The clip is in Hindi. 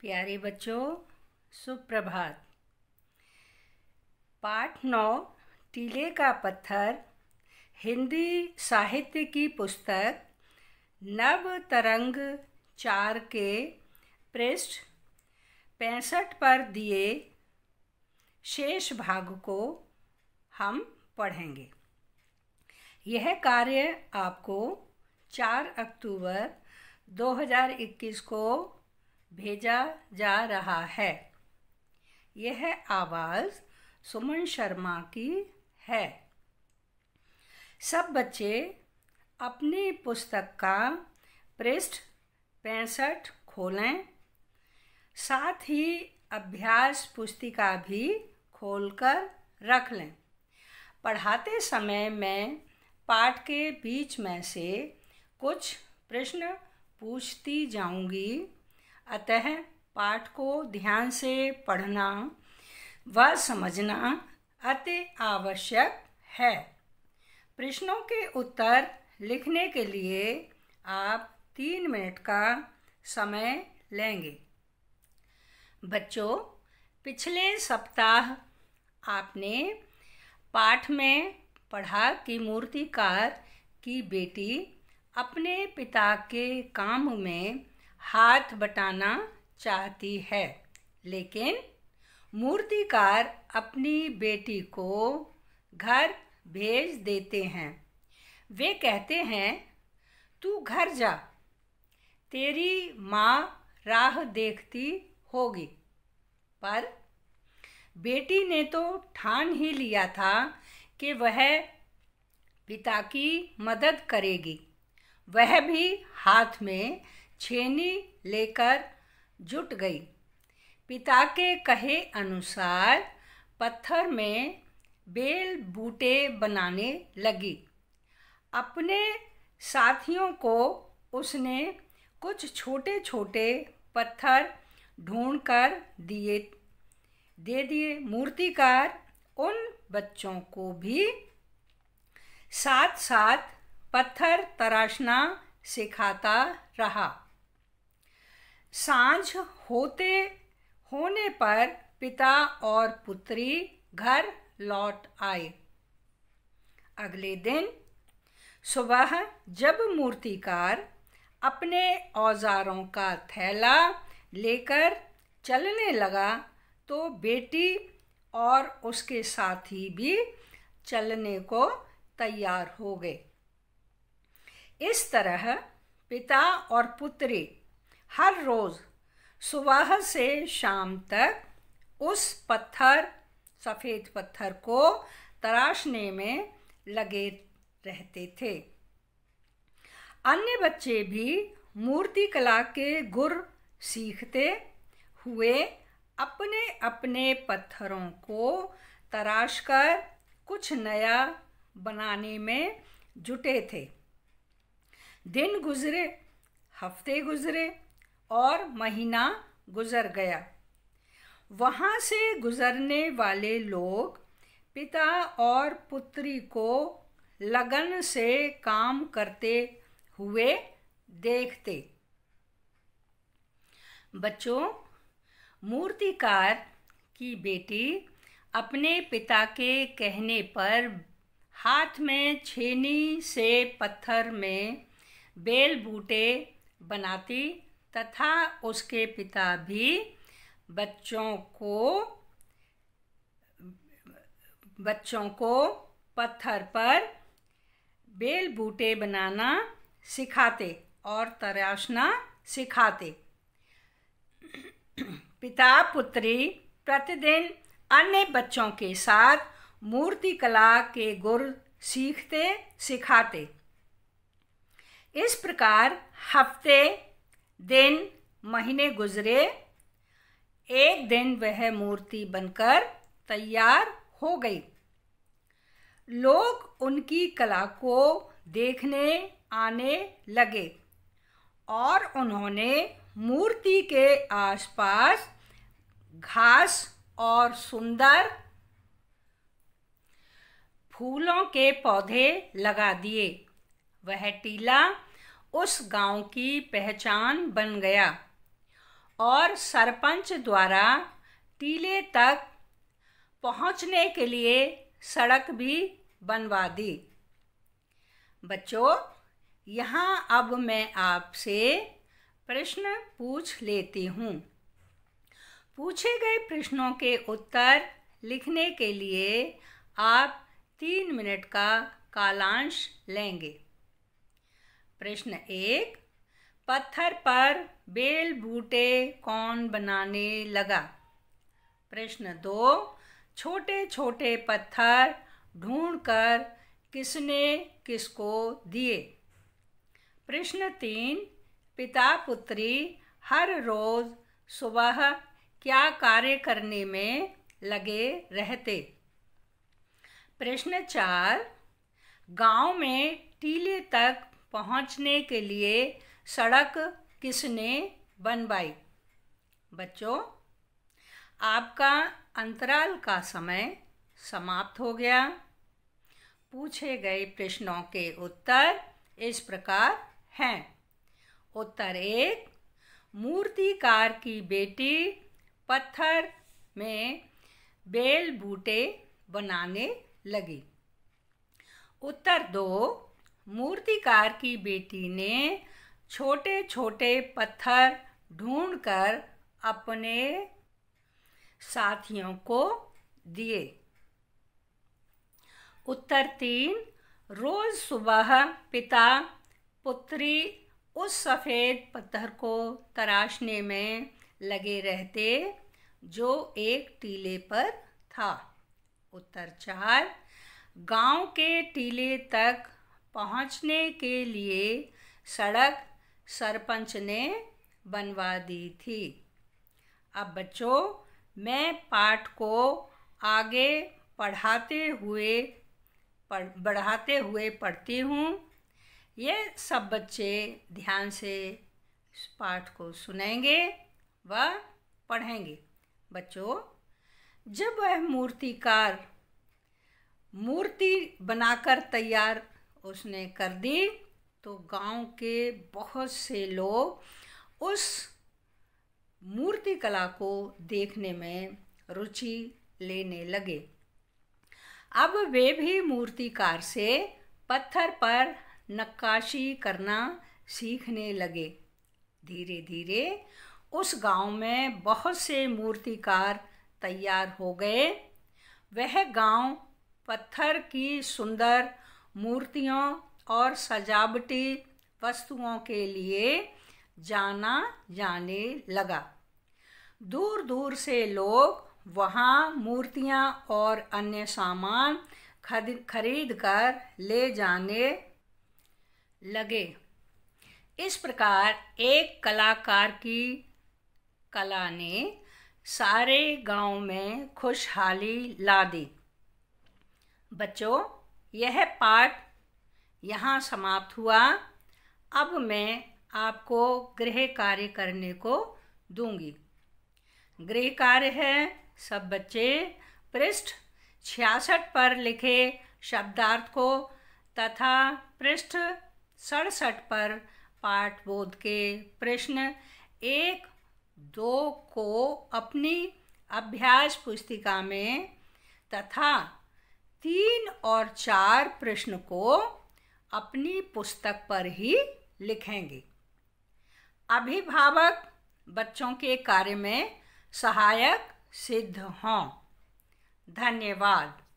प्यारे बच्चों सुप्रभात पाठ नौ टीले का पत्थर हिंदी साहित्य की पुस्तक नव तरंग चार के पृष्ठ पैंसठ पर दिए शेष भाग को हम पढ़ेंगे यह कार्य आपको 4 अक्टूबर 2021 को भेजा जा रहा है यह आवाज़ सुमन शर्मा की है सब बच्चे अपनी पुस्तक का पृष्ठ पैंसठ खोलें साथ ही अभ्यास पुस्तिका भी खोलकर रख लें पढ़ाते समय मैं पाठ के बीच में से कुछ प्रश्न पूछती जाऊंगी अतः पाठ को ध्यान से पढ़ना व समझना अति आवश्यक है प्रश्नों के उत्तर लिखने के लिए आप तीन मिनट का समय लेंगे बच्चों पिछले सप्ताह आपने पाठ में पढ़ा कि मूर्तिकार की बेटी अपने पिता के काम में हाथ बटाना चाहती है लेकिन मूर्तिकार अपनी बेटी को घर भेज देते हैं वे कहते हैं तू घर जा तेरी माँ राह देखती होगी पर बेटी ने तो ठान ही लिया था कि वह पिता की मदद करेगी वह भी हाथ में छेनी लेकर जुट गई पिता के कहे अनुसार पत्थर में बेल बूटे बनाने लगी अपने साथियों को उसने कुछ छोटे छोटे पत्थर ढूंढकर दिए दे दिए मूर्तिकार उन बच्चों को भी साथ साथ पत्थर तराशना सिखाता रहा सांझ होते होने पर पिता और पुत्री घर लौट आए अगले दिन सुबह जब मूर्तिकार अपने औजारों का थैला लेकर चलने लगा तो बेटी और उसके साथी भी चलने को तैयार हो गए इस तरह पिता और पुत्री हर रोज़ सुबह से शाम तक उस पत्थर सफ़ेद पत्थर को तराशने में लगे रहते थे अन्य बच्चे भी मूर्ति कला के गुर सीखते हुए अपने अपने पत्थरों को तराश कर कुछ नया बनाने में जुटे थे दिन गुजरे हफ्ते गुजरे और महीना गुजर गया वहाँ से गुजरने वाले लोग पिता और पुत्री को लगन से काम करते हुए देखते बच्चों मूर्तिकार की बेटी अपने पिता के कहने पर हाथ में छेनी से पत्थर में बेल बूटे बनाती तथा उसके पिता भी बच्चों को बच्चों को पत्थर पर बेल बूटे बनाना सिखाते और तराशना सिखाते पिता पुत्री प्रतिदिन अन्य बच्चों के साथ मूर्ति कला के गुर सीखते सिखाते इस प्रकार हफ्ते दिन महीने गुजरे एक दिन वह मूर्ति बनकर तैयार हो गई लोग उनकी कला को देखने आने लगे और उन्होंने मूर्ति के आसपास घास और सुंदर फूलों के पौधे लगा दिए वह टीला उस गांव की पहचान बन गया और सरपंच द्वारा टीले तक पहुंचने के लिए सड़क भी बनवा दी बच्चों यहाँ अब मैं आपसे प्रश्न पूछ लेती हूँ पूछे गए प्रश्नों के उत्तर लिखने के लिए आप तीन मिनट का कालांश लेंगे प्रश्न एक पत्थर पर बेल बूटे कौन बनाने लगा प्रश्न दो छोटे छोटे पत्थर ढूंढकर किसने किसको दिए प्रश्न तीन पिता पुत्री हर रोज सुबह क्या कार्य करने में लगे रहते प्रश्न चार गांव में टीले तक पहुंचने के लिए सड़क किसने बनवाई बच्चों आपका अंतराल का समय समाप्त हो गया पूछे गए प्रश्नों के उत्तर इस प्रकार हैं उत्तर एक मूर्तिकार की बेटी पत्थर में बेल बूटे बनाने लगी उत्तर दो मूर्तिकार की बेटी ने छोटे छोटे पत्थर ढूंढकर अपने साथियों को दिए उत्तर तीन रोज सुबह पिता पुत्री उस सफ़ेद पत्थर को तराशने में लगे रहते जो एक टीले पर था उत्तर चार गांव के टीले तक पहुंचने के लिए सड़क सरपंच ने बनवा दी थी अब बच्चों मैं पाठ को आगे पढ़ाते हुए पढ़ बढ़ाते हुए पढ़ती हूँ ये सब बच्चे ध्यान से पाठ को सुनेंगे व पढ़ेंगे बच्चों जब वह मूर्तिकार मूर्ति बनाकर तैयार उसने कर दी तो गांव के बहुत से लोग उस मूर्ति कला को देखने में रुचि लेने लगे अब वे भी मूर्तिकार से पत्थर पर नक्काशी करना सीखने लगे धीरे धीरे उस गांव में बहुत से मूर्तिकार तैयार हो गए वह गांव पत्थर की सुंदर मूर्तियों और सजावटी वस्तुओं के लिए जाना जाने लगा दूर दूर से लोग वहाँ मूर्तियाँ और अन्य सामान खरीद कर ले जाने लगे इस प्रकार एक कलाकार की कला ने सारे गांव में खुशहाली ला दी बच्चों यह पाठ यहाँ समाप्त हुआ अब मैं आपको गृह कार्य करने को दूंगी गृह कार्य है सब बच्चे पृष्ठ छियासठ पर लिखे शब्दार्थ को तथा पृष्ठ सड़सठ पर पाठ बोध के प्रश्न एक दो को अपनी अभ्यास पुस्तिका में तथा तीन और चार प्रश्न को अपनी पुस्तक पर ही लिखेंगे अभिभावक बच्चों के कार्य में सहायक सिद्ध हों धन्यवाद